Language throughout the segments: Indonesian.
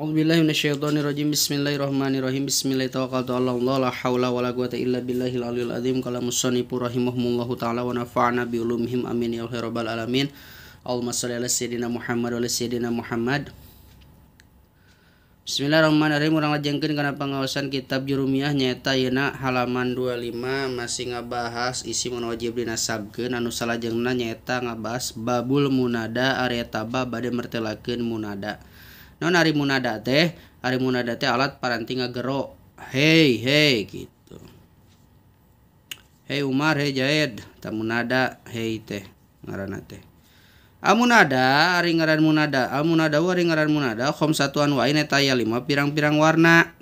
A'udzu billahi minasyaitonir rajim. Bismillahirrahmanirrahim. Bismillahirrahmanirrahim. La haula wala quwata illa billahil aliyil azim. Qala musannifu rahimahumullahu taala wa nafa'na bi ulumihim amin ya rabbal alamin. Allahumma shalli ala sayyidina Muhammad wa ala sayyidina Muhammad. Bismillahirrahmanirrahim. Urang lajengkeun kana pangaosan kitab Jurumiyah nyaeta yeuna halaman 25 masih ngabahas isi mun wajib dinasabkeun anu salajengna nyaeta ngabahas babul munada arya taba bade mertelakeun munada non hari munada teh hari munada teh alat paranti ngagero hei hei gitu hei Umar hei Jaid tamu nada hei teh ngarana teh Amunada ari ngaran munada amunada ari ngaran munada kom satuan wa eta ya lima pirang-pirang warna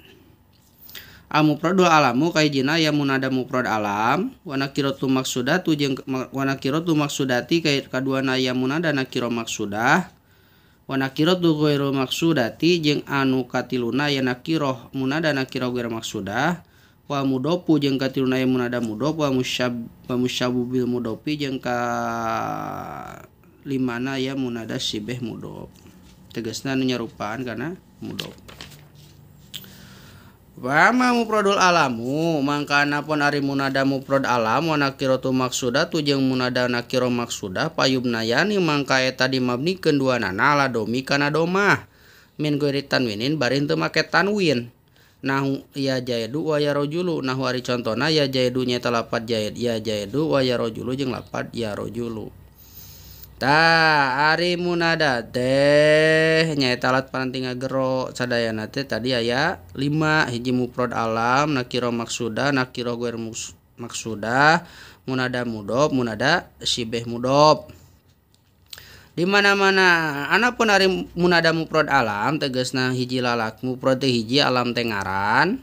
amu prodo alamu kai jina ya munada mu prod alam wana kiro tu maksudah tu jeng wana kiro tu maksudati kai na ya munada nakiro maksudah wartawankiro dugo maksudati jeungng anu katil luna ya nakioh muada nakiragera maksuddah wa mudadopu jeng katunamunada muddo wa musya musyabu bil mudopi jengkalima ya muada Sibeh muddo teges na ninyaruppankana muddopu. Bama mu proddul alamu Maka napon Arimunada muprod a nakirotu maksuda tujeng mumunnaada nakiro maksuda payumnayani mangkaeta di mamni kenduana na aala domi Kanadoma Mininggueri tanwinin barintu make tanwin Nahu ia jaiddu waa roulu na war contohna ya jadu nya tepat jaid ya jaiddu waa roulu jng lapat ya rolu. ta Arimunada nyait alat pananttinga Gerro cadaya nanti tadi aya 5 hiji muprod alam nakiro Maksuda Nakiroer maksudamunada muddomunada Sibeh muddob dimana-mana anakpun harimunada muprod alam teges na hiji lalak muprote hiji alam Tengaran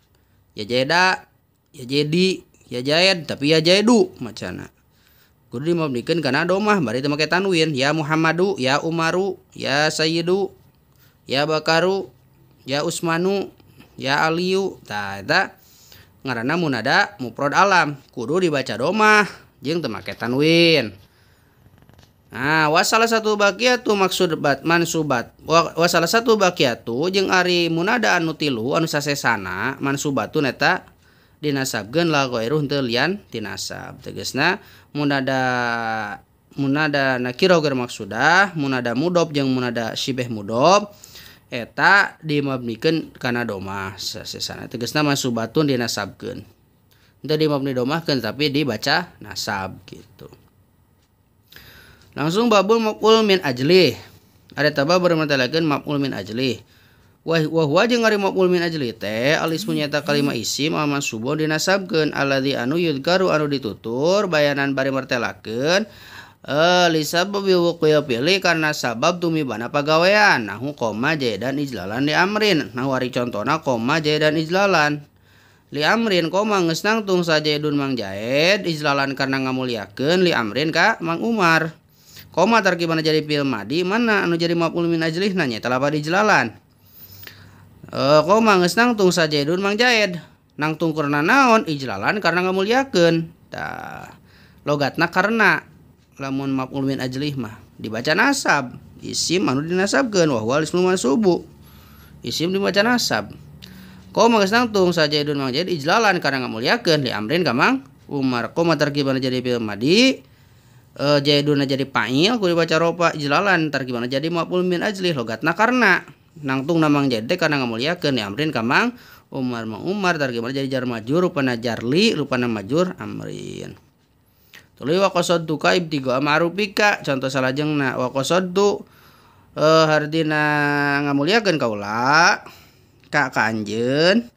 ya jeda ya jadi ya jaed tapi ya jaedu macana kudu dimabnikeun kana domah bari teu make tanwin ya Muhammadu ya Umaru ya Sayyidu ya Bakaru ya Usmanu ya Aliu. tah eta ngaranna munada mufrad alam kudu dibaca domah jeung teu make tanwin Ah, wa salah satu bakitu maksud debat mansubat salah satu bakitu jeung Arimunada Anutilu anana mansubatu neta diab lalian diab teadaada nakiroger maksudaada mudob yang Sibeh mudob eta di Maniken Kanadomaana namabatun diab jadini domah tapi dibaca nasab gitu. langsung babul mukulmin ajli ada tabah mamin ajliaj alis munyata kalima isim mama Subuh diab alla anu yudkaru au ditutur bayanan barimerrtekenku eh, pilih karena sabab tumi bana pagawean namu komadan izlalan di Amrin nawari contohna koma jadan izlalan li Amrin komas nangtung sajaun mang jaid izlalan karena nga muliaken li Amrin Kak Ma Umar? koma tarkibana jadi fi'il madi mana anu jadi maf'ul min ajlih nanya telah pada jelalan e, eh, koma geus nangtung sajaidun mang jaid nangtung karena naon ijlalan karena ngamuliakeun tah logatna karena lamun maf'ul min ajlih mah dibaca nasab isim anu nasab wa huwa ismu mansubu isim dibaca nasab koma geus nangtung sajaidun mang jaid ijlalan karena ngamuliakeun li amrin kamang Umar koma tarkibana jadi fi'il madi e, jaiduna jadi pail kudu baca ropa jelalan ntar gimana jadi maful min ajli logatna karena nangtung namang jadi karena ngamuliakeun ya amrin kamang Umar mang Umar tar gimana jadi jar majur rupana jarli rupana majur amrin tuluy wa qasaddu ka ibtiga ma'rufika contoh salajengna wa qasaddu e, hardina ngamuliakeun kaula ka ka anjeun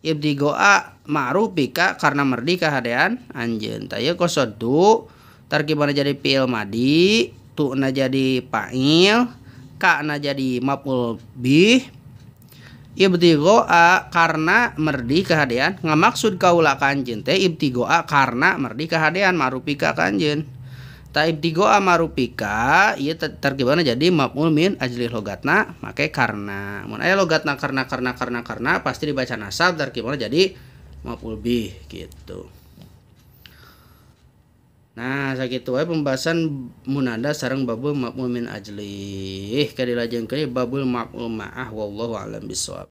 ibtiga ma'rufika karena merdeka hadean anjeun tayeu qasaddu Ntar gimana jadi pil madi tu na jadi pa'il ka na jadi maful bi ibtigo a karena merdi Nga maksud kaula kanjen teh ibtigo a karena merdi kehadian marupika kanjen ta ibtigo a marupika ntar gimana jadi maf'ul min ajli logatna make karena mun aya logatna karena karena karena karena pasti dibaca nasab gimana jadi maf'ul bi gitu Nah sakit wae pembahasan munada sarang babul makmul min ajli kali babul makmul ma'ah wallahu alam bisawab